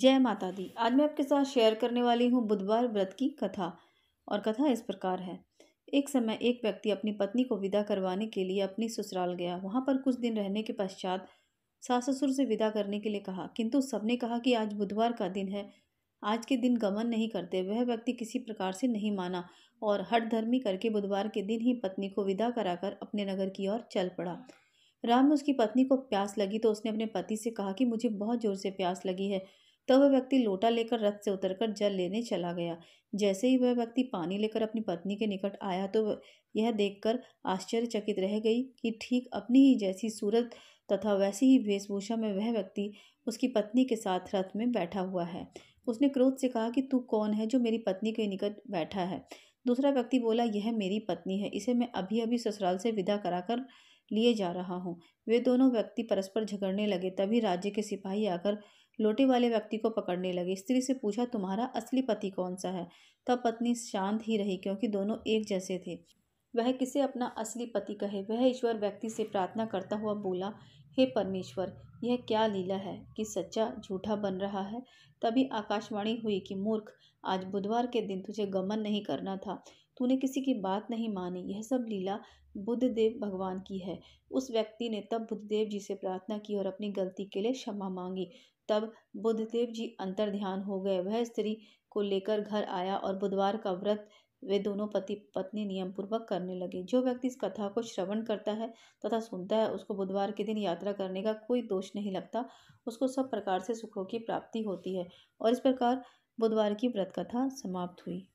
जय माता दी आज मैं आपके साथ शेयर करने वाली हूँ बुधवार व्रत की कथा और कथा इस प्रकार है एक समय एक व्यक्ति अपनी पत्नी को विदा करवाने के लिए अपनी ससुराल गया वहाँ पर कुछ दिन रहने के पश्चात सास ससुर से विदा करने के लिए कहा किंतु सबने कहा कि आज बुधवार का दिन है आज के दिन गमन नहीं करते वह व्यक्ति किसी प्रकार से नहीं माना और धर्मी करके बुधवार के दिन ही पत्नी को विदा कराकर अपने नगर की ओर चल पड़ा राम में उसकी पत्नी को प्यास लगी तो उसने अपने पति से कहा कि मुझे बहुत ज़ोर से प्यास लगी है तब वह व्यक्ति लोटा लेकर रथ से उतरकर जल लेने चला गया जैसे ही वह व्यक्ति पानी लेकर अपनी पत्नी के निकट आया तो यह देखकर आश्चर्यचकित रह गई कि ठीक अपनी ही जैसी सूरत तथा वैसी ही वेशभूषा में वह व्यक्ति उसकी पत्नी के साथ रथ में बैठा हुआ है उसने क्रोध से कहा कि तू कौन है जो मेरी पत्नी के निकट बैठा है दूसरा व्यक्ति बोला यह मेरी पत्नी है इसे मैं अभी अभी ससुराल से विदा कराकर लिए जा रहा हूँ वे दोनों व्यक्ति परस्पर झगड़ने लगे तभी राज्य के सिपाही आकर लोटे वाले व्यक्ति को पकड़ने लगे स्त्री से पूछा तुम्हारा असली पति कौन सा है तब पत्नी शांत ही रही क्योंकि दोनों एक जैसे थे वह किसे अपना असली पति कहे वह ईश्वर व्यक्ति से प्रार्थना करता हुआ बोला हे परमेश्वर यह क्या लीला है कि सच्चा झूठा बन रहा है तभी आकाशवाणी हुई कि मूर्ख आज बुधवार के दिन तुझे गमन नहीं करना था तूने किसी की बात नहीं मानी यह सब लीला बुद्धदेव भगवान की है उस व्यक्ति ने तब बुद्धदेव जी से प्रार्थना की और अपनी गलती के लिए क्षमा मांगी तब बुद्धदेव जी अंतर ध्यान हो गए वह स्त्री को लेकर घर आया और बुधवार का व्रत वे दोनों पति पत्नी नियमपूर्वक करने लगे जो व्यक्ति इस कथा को श्रवण करता है तथा सुनता है उसको बुधवार के दिन यात्रा करने का कोई दोष नहीं लगता उसको सब प्रकार से सुखों की प्राप्ति होती है और इस प्रकार बुधवार की व्रत कथा समाप्त हुई